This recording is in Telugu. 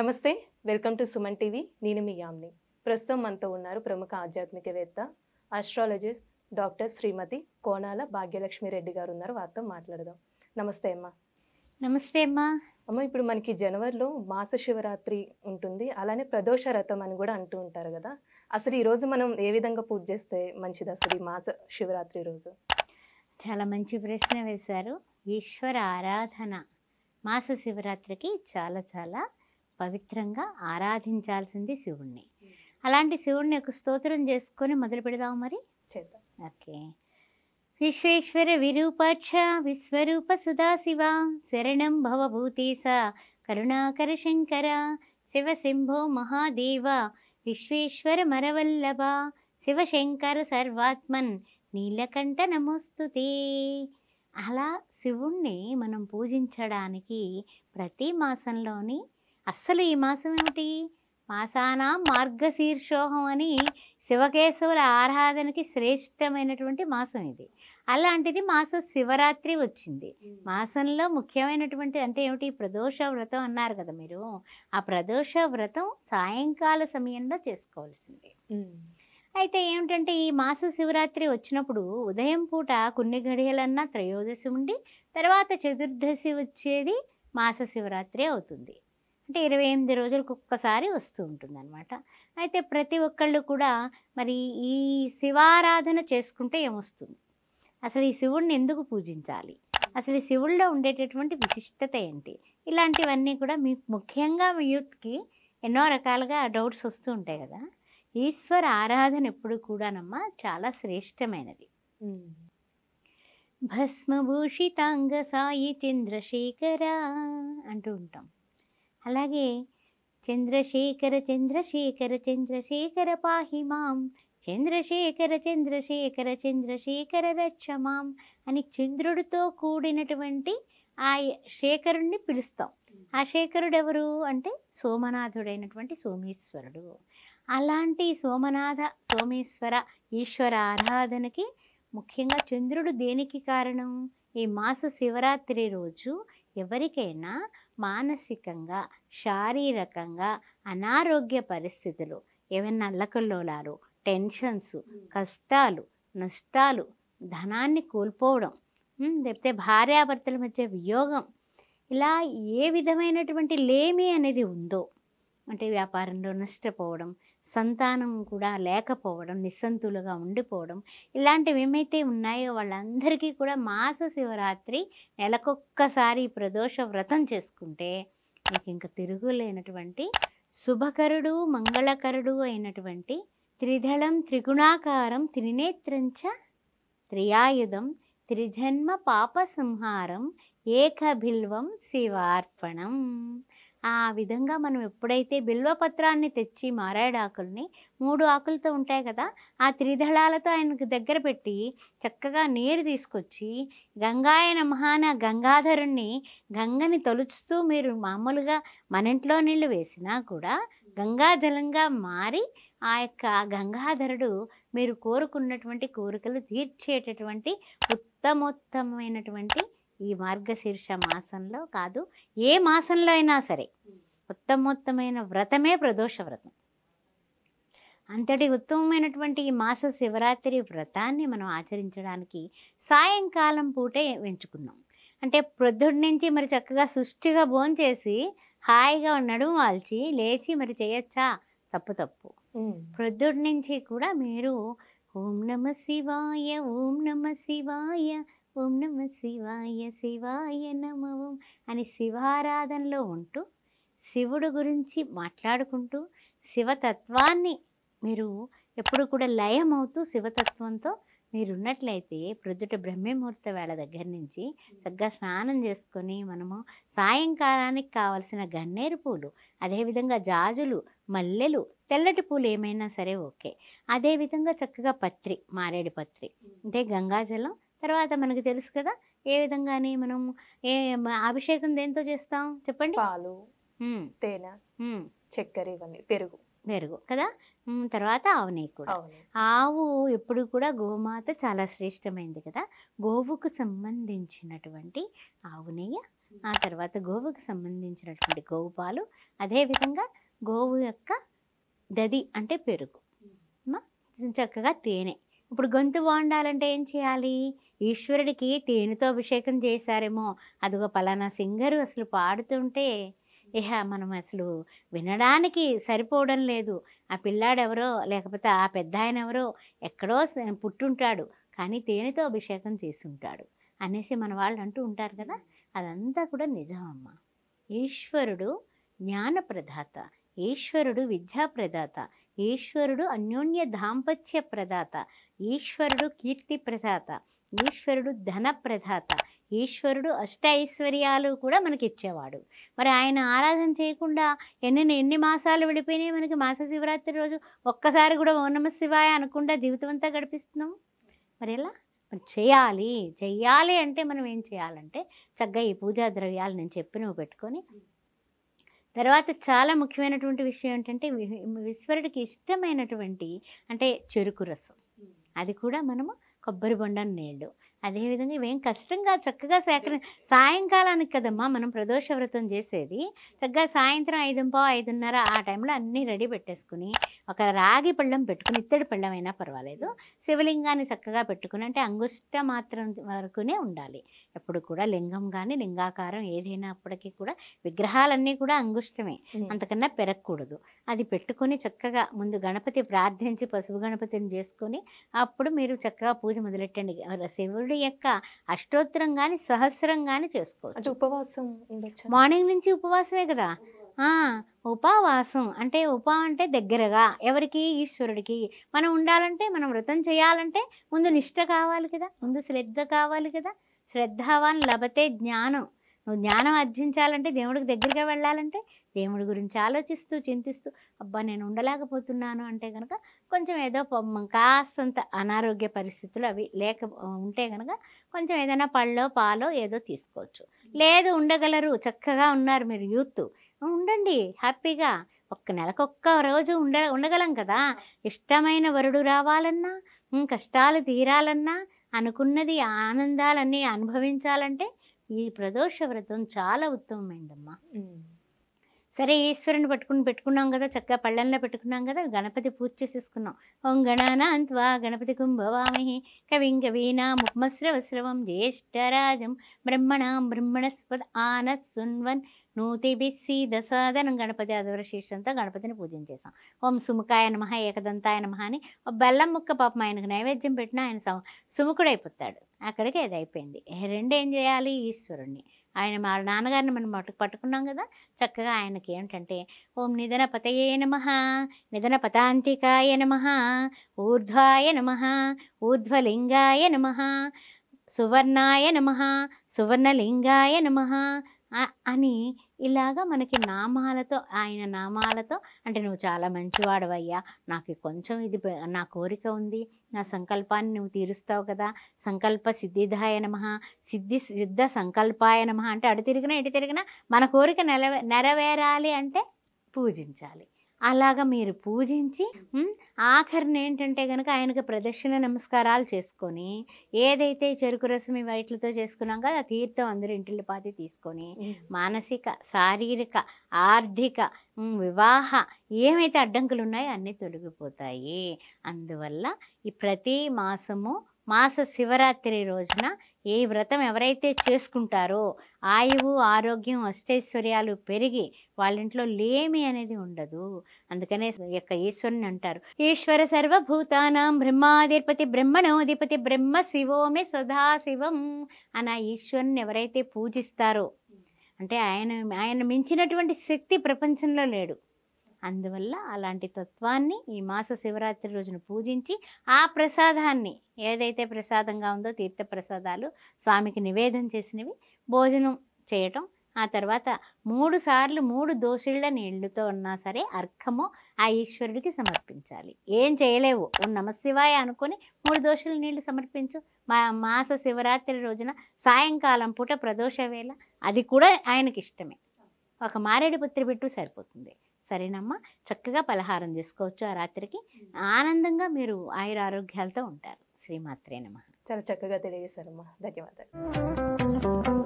నమస్తే వెల్కమ్ టు సుమన్ టీవీ నేను మీ యామ్ని ప్రస్తుతం మనతో ఉన్నారు ప్రముఖ ఆధ్యాత్మికవేత్త ఆస్ట్రాలజిస్ట్ డాక్టర్ శ్రీమతి కోనాల భాగ్యలక్ష్మి రెడ్డి గారు ఉన్నారు వారితో మాట్లాడదాం నమస్తే అమ్మా నమస్తే అమ్మా అమ్మ ఇప్పుడు మనకి జనవరిలో మాస శివరాత్రి ఉంటుంది అలానే ప్రదోష రథం అని కూడా అంటూ ఉంటారు కదా అసలు ఈరోజు మనం ఏ విధంగా పూజ చేస్తే మంచిది అసలు ఈ మాస శివరాత్రి రోజు చాలా మంచి ప్రశ్న వేశారు ఈశ్వర ఆరాధన మాస శివరాత్రికి చాలా చాలా పవిత్రంగా ఆరాధించాల్సింది శివుణ్ణి అలాంటి శివుణ్ణి ఒక స్తోత్రం చేసుకొని మొదలు పెడదాం మరి చేద్దాం ఓకే విశ్వేశ్వర విరూపాక్ష విశ్వరూప సుధాశివ శరణం భవభూతీస కరుణాకర శంకర శివశంభో మహాదేవ విశ్వేశ్వర మరవల్లభ శివశంకర సర్వాత్మన్ నీలకంఠ నమోస్తుతే అలా శివుణ్ణి మనం పూజించడానికి ప్రతి మాసంలోని అస్సలు ఈ మాసం ఏమిటి మాసాన మార్గశీర్షోహం అని శివకేశవుల ఆరాధనకి శ్రేష్టమైనటువంటి మాసం ఇది అలాంటిది మాస శివరాత్రి వచ్చింది మాసంలో ముఖ్యమైనటువంటి అంటే ఏమిటి ప్రదోష వ్రతం అన్నారు కదా మీరు ఆ ప్రదోష వ్రతం సాయంకాల సమయంలో చేసుకోవాల్సిందే అయితే ఏమిటంటే ఈ మాస శివరాత్రి వచ్చినప్పుడు ఉదయం పూట కొన్ని గడియలన్నా త్రయోదశి ఉండి తర్వాత చతుర్దశి వచ్చేది మాస శివరాత్రి అవుతుంది అంటే ఇరవై ఎనిమిది రోజులకు ఒక్కసారి వస్తూ ఉంటుందన్నమాట అయితే ప్రతి ఒక్కళ్ళు కూడా మరి ఈ శివారాధన చేసుకుంటే ఏమొస్తుంది అసలు ఈ శివుడిని ఎందుకు పూజించాలి అసలు ఈ శివుల్లో ఉండేటటువంటి విశిష్టత ఏంటి ఇలాంటివన్నీ కూడా మీ ముఖ్యంగా మీ యూత్కి ఎన్నో రకాలుగా డౌట్స్ వస్తూ ఉంటాయి కదా ఈశ్వర ఆరాధన ఎప్పుడు కూడానమ్మా చాలా శ్రేష్టమైనది భస్మభూషితాంగ సాయి చంద్రశేఖర అంటూ ఉంటాం అలాగే చంద్రశేఖర చంద్రశేఖర చంద్రశేఖర పాహిమాం చంద్రశేఖర చంద్రశేఖర చంద్రశేఖర రక్షమాం అని చంద్రుడితో కూడినటువంటి ఆ శేఖరుణ్ణి పిలుస్తాం ఆ శేఖరుడు ఎవరు అంటే సోమనాథుడైనటువంటి సోమేశ్వరుడు అలాంటి సోమనాథ సోమేశ్వర ఈశ్వర ఆరాధనకి ముఖ్యంగా చంద్రుడు దేనికి కారణం ఈ మాస శివరాత్రి రోజు ఎవరికైనా మానసికంగా శారీరకంగా అనారోగ్య పరిస్థితులు ఏమైనా అల్లకల్లోలాలు టెన్షన్స్ కష్టాలు నష్టాలు ధనాన్ని కోల్పోవడం లేకపోతే భార్యాభర్తల మధ్య వియోగం ఇలా ఏ విధమైనటువంటి లేమి అనేది ఉందో అంటే వ్యాపారంలో నష్టపోవడం సంతానం కూడా లేకపోవడం నిస్సంతులుగా ఉండిపోవడం ఇలాంటివి ఏమైతే ఉన్నాయో వాళ్ళందరికీ కూడా మాస శివరాత్రి నెలకొక్కసారి ప్రదోష వ్రతం చేసుకుంటే మీకు ఇంకా తిరుగులేనటువంటి శుభకరుడు మంగళకరుడు అయినటువంటి త్రిధళం త్రిగుణాకారం త్రినేత్రంచ త్రియాయుధం త్రిజన్మ పాప సంహారం ఏకభిల్వం శివార్పణం ఆ విధంగా మనం ఎప్పుడైతే బిల్వపత్రాన్ని తెచ్చి ఆకుల్ని మూడు ఆకులతో ఉంటాయి కదా ఆ త్రిదళాలతో ఆయనకు దగ్గర పెట్టి చక్కగా నీరు తీసుకొచ్చి గంగాయ నమహాన గంగాధరుణ్ణి గంగని తొలుచుతూ మీరు మామూలుగా మన ఇంట్లో నీళ్లు వేసినా కూడా గంగాజలంగా మారి ఆ యొక్క గంగాధరుడు మీరు కోరుకున్నటువంటి కోరికలు తీర్చేటటువంటి ఉత్తమోత్తమైనటువంటి ఈ మార్గశీర్ష మాసంలో కాదు ఏ మాసంలో అయినా సరే ఉత్తమోత్తమైన వ్రతమే ప్రదోష వ్రతం అంతటి ఉత్తమమైనటువంటి ఈ మాస శివరాత్రి వ్రతాన్ని మనం ఆచరించడానికి సాయంకాలం పూటే ఎంచుకున్నాం అంటే ప్రొద్దుడి నుంచి మరి చక్కగా సుష్టిగా భోంచేసి హాయిగా నడుము వాల్చి లేచి మరి చేయొచ్చా తప్పు తప్పు ప్రొద్దుడి నుంచి కూడా మీరు ఓం నమ శివాయ ఓం నమ శివాయ ఓం నమ శివాయ శివాయ నమ ఓం అని శివారాధనలో ఉంటూ శివుడు గురించి మాట్లాడుకుంటూ శివతత్వాన్ని మీరు ఎప్పుడు కూడా లయమవుతూ శివతత్వంతో మీరున్నట్లయితే ప్రొద్దుట బ్రహ్మముహూర్త వేళ దగ్గర నుంచి చక్కగా స్నానం చేసుకొని మనము సాయంకాలానికి కావలసిన గన్నేరు పూలు అదేవిధంగా జాజులు మల్లెలు తెల్లటి పూలు ఏమైనా సరే ఓకే అదేవిధంగా చక్కగా పత్రి మారేడు పత్రి అంటే గంగాజలం తర్వాత మనకు తెలుసు కదా ఏ విధంగానే మనం ఏ అభిషేకం దేంతో చేస్తాం చెప్పండి పాలు తేనె చక్కెర ఇవన్నీ పెరుగు పెరుగు కదా తర్వాత ఆవు నెయ్యి కూడా ఆవు ఎప్పుడు కూడా గోమాత చాలా శ్రేష్టమైంది కదా గోవుకు సంబంధించినటువంటి ఆవు నెయ్యి ఆ తర్వాత గోవుకు సంబంధించినటువంటి గోవు పాలు అదేవిధంగా గోవు యొక్క దది అంటే పెరుగు చక్కగా తేనె ఇప్పుడు గొంతు బాగుండాలంటే ఏం చేయాలి ఈశ్వరుడికి తేనెతో అభిషేకం చేశారేమో అదిగో పలానా సింగరు అసలు పాడుతుంటే ఇహ మనం అసలు వినడానికి సరిపోవడం లేదు ఆ పిల్లాడెవరో లేకపోతే ఆ పెద్ద ఆయన ఎవరో ఎక్కడో పుట్టుంటాడు కానీ తేనెతో అభిషేకం చేసి ఉంటాడు అనేసి మన వాళ్ళు అంటూ ఉంటారు కదా అదంతా కూడా నిజం అమ్మ ఈశ్వరుడు జ్ఞాన ప్రదాత ఈశ్వరుడు విద్యా ప్రదాత ఈశ్వరుడు అన్యోన్య దాంపత్య ప్రదాత ఈశ్వరుడు కీర్తి ప్రదాత ఈశ్వరుడు ధన ప్రధాత ఈశ్వరుడు ఐశ్వర్యాలు కూడా మనకి ఇచ్చేవాడు మరి ఆయన ఆరాధన చేయకుండా ఎన్ని ఎన్ని మాసాలు విడిపోయినాయి మనకి మాస శివరాత్రి రోజు ఒక్కసారి కూడా ఓనమ శివాయ అనకుండా జీవితం అంతా గడిపిస్తున్నాం మరి ఎలా మరి చేయాలి చెయ్యాలి అంటే మనం ఏం చేయాలంటే చక్కగా ఈ పూజా ద్రవ్యాలు నేను నువ్వు పెట్టుకొని తర్వాత చాలా ముఖ్యమైనటువంటి విషయం ఏంటంటే ఈశ్వరుడికి ఇష్టమైనటువంటి అంటే చెరుకు రసం అది కూడా మనము కొబ్బరి బొండ నీళ్లు అదేవిధంగా ఇవేం కష్టంగా చక్కగా సేకరి సాయంకాలానికి కదమ్మా మనం ప్రదోష వ్రతం చేసేది చక్కగా సాయంత్రం పావు ఐదున్నర ఆ టైంలో అన్నీ రెడీ పెట్టేసుకుని ఒక రాగి పళ్ళం పెట్టుకుని ఇత్తడి పళ్ళం అయినా పర్వాలేదు శివలింగాన్ని చక్కగా పెట్టుకుని అంటే అంగుష్ట మాత్రం వరకునే ఉండాలి ఎప్పుడు కూడా లింగం కానీ లింగాకారం అప్పటికీ కూడా విగ్రహాలన్నీ కూడా అంగుష్టమే అంతకన్నా పెరగకూడదు అది పెట్టుకొని చక్కగా ముందు గణపతి ప్రార్థించి పసుపు గణపతిని చేసుకొని అప్పుడు మీరు చక్కగా పూజ మొదలెట్టండి శివుడి యొక్క అష్టోత్తరం కానీ సహస్రం కానీ చేసుకోవచ్చు ఉపవాసం మార్నింగ్ నుంచి ఉపవాసమే కదా ఉపవాసం అంటే ఉప అంటే దగ్గరగా ఎవరికి ఈశ్వరుడికి మనం ఉండాలంటే మనం వ్రతం చేయాలంటే ముందు నిష్ట కావాలి కదా ముందు శ్రద్ధ కావాలి కదా శ్రద్ధావాన్ లభతే జ్ఞానం నువ్వు జ్ఞానం అర్జించాలంటే దేవుడికి దగ్గరగా వెళ్ళాలంటే దేవుడి గురించి ఆలోచిస్తూ చింతిస్తూ అబ్బా నేను ఉండలేకపోతున్నాను అంటే కనుక కొంచెం ఏదో కాస్తంత అనారోగ్య పరిస్థితులు అవి లేక ఉంటే కనుక కొంచెం ఏదైనా పళ్ళో పాలో ఏదో తీసుకోవచ్చు లేదు ఉండగలరు చక్కగా ఉన్నారు మీరు యూత్ ఉండండి హ్యాపీగా ఒక్క నెలకొక్క రోజు ఉండ ఉండగలం కదా ఇష్టమైన వరుడు రావాలన్నా కష్టాలు తీరాలన్నా అనుకున్నది ఆనందాలన్నీ అనుభవించాలంటే ఈ ప్రదోష వ్రతం చాలా ఉత్తమమైందమ్మా సరే ఈశ్వరుని పట్టుకుని పెట్టుకున్నాం కదా చక్కగా పళ్ళెంలో పెట్టుకున్నాం కదా గణపతి పూజ చేసేసుకున్నాం ఓం గణానాంత్వా గణపతి కుంభవామహి కవిం కవీనా ముక్మశ్రవశ్రవం జ్యేష్ఠరాజం బ్రహ్మణాం బ్రహ్మణస్పద్ ఆనస్ సున్వన్ నూతి బిస్సి దశాదనం గణపతి అధవశీర్షంతో గణపతిని పూజన ఓం సుముఖాయ నమ ఏకదంతాయ నమ అని బెల్లం ముక్క పాపం ఆయనకు నైవేద్యం పెట్టినా ఆయన సుముఖుడైపోతాడు అక్కడికి అది అయిపోయింది రెండు ఏం చేయాలి ఈశ్వరుణ్ణి ఆయన మా నాన్నగారిని మనం పట్టు పట్టుకున్నాం కదా చక్కగా ఆయనకి ఏంటంటే ఓం నిధన పతయే నమ నిధన పతాంతికాయ నమ ఊర్ధ్వాయ నమ ఊర్ధ్వలింగాయ నమ సువర్ణాయ నమ సువర్ణలింగాయ నమ అని ఇలాగా మనకి నామాలతో ఆయన నామాలతో అంటే నువ్వు చాలా మంచివాడవయ్యా నాకు కొంచెం ఇది నా కోరిక ఉంది నా సంకల్పాన్ని నువ్వు తీరుస్తావు కదా సంకల్ప సిద్ధిదాయ నమ సిద్ధి సిద్ధ సంకల్పాయ నమ అంటే అటు తిరిగినా ఇటు తిరిగినా మన కోరిక నెరవే నెరవేరాలి అంటే పూజించాలి అలాగ మీరు పూజించి ఆఖరిని ఏంటంటే కనుక ఆయనకు ప్రదక్షిణ నమస్కారాలు చేసుకొని ఏదైతే చెరుకు రసం ఈ వైట్లతో చేసుకున్నాం కదా తీర్థం అందరి ఇంటిలో పాతి తీసుకొని మానసిక శారీరక ఆర్థిక వివాహ ఏమైతే అడ్డంకులు ఉన్నాయో అన్నీ తొలగిపోతాయి అందువల్ల ఈ ప్రతి మాసము మాస శివరాత్రి రోజున ఈ వ్రతం ఎవరైతే చేసుకుంటారో ఆయువు ఆరోగ్యం అష్టైశ్వర్యాలు పెరిగి వాళ్ళ ఇంట్లో లేమి అనేది ఉండదు అందుకనే యొక్క ఈశ్వరుని అంటారు ఈశ్వర సర్వభూతానం బ్రహ్మాధిపతి బ్రహ్మణోధిపతి బ్రహ్మ శివోమే సదాశివం అని ఆ ఈశ్వరుని ఎవరైతే పూజిస్తారో అంటే ఆయన ఆయన మించినటువంటి శక్తి ప్రపంచంలో లేడు అందువల్ల అలాంటి తత్వాన్ని ఈ మాస శివరాత్రి రోజున పూజించి ఆ ప్రసాదాన్ని ఏదైతే ప్రసాదంగా ఉందో తీర్థ ప్రసాదాలు స్వామికి నివేదన చేసినవి భోజనం చేయటం ఆ తర్వాత మూడు సార్లు మూడు దోషుళ్ళ నీళ్లుతో ఉన్నా సరే అర్ఘము ఆ ఈశ్వరుడికి సమర్పించాలి ఏం చేయలేవు నమశివాయ అనుకొని మూడు దోషుల నీళ్లు సమర్పించు మా మాస శివరాత్రి రోజున సాయంకాలం పూట ప్రదోష వేళ అది కూడా ఆయనకి ఇష్టమే ఒక మారేడు పుత్రి పెట్టు సరిపోతుంది సరేనమ్మా చక్కగా పలహారం చేసుకోవచ్చు ఆ రాత్రికి ఆనందంగా మీరు ఆయుర ఆరోగ్యాలతో ఉంటారు శ్రీమాత్రేనమ్మ చాలా చక్కగా తెలియజేశారమ్మా ధన్యవాదాలు